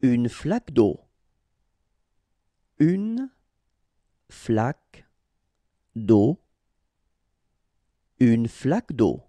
une flaque d'eau, une flaque d'eau, une flaque d'eau.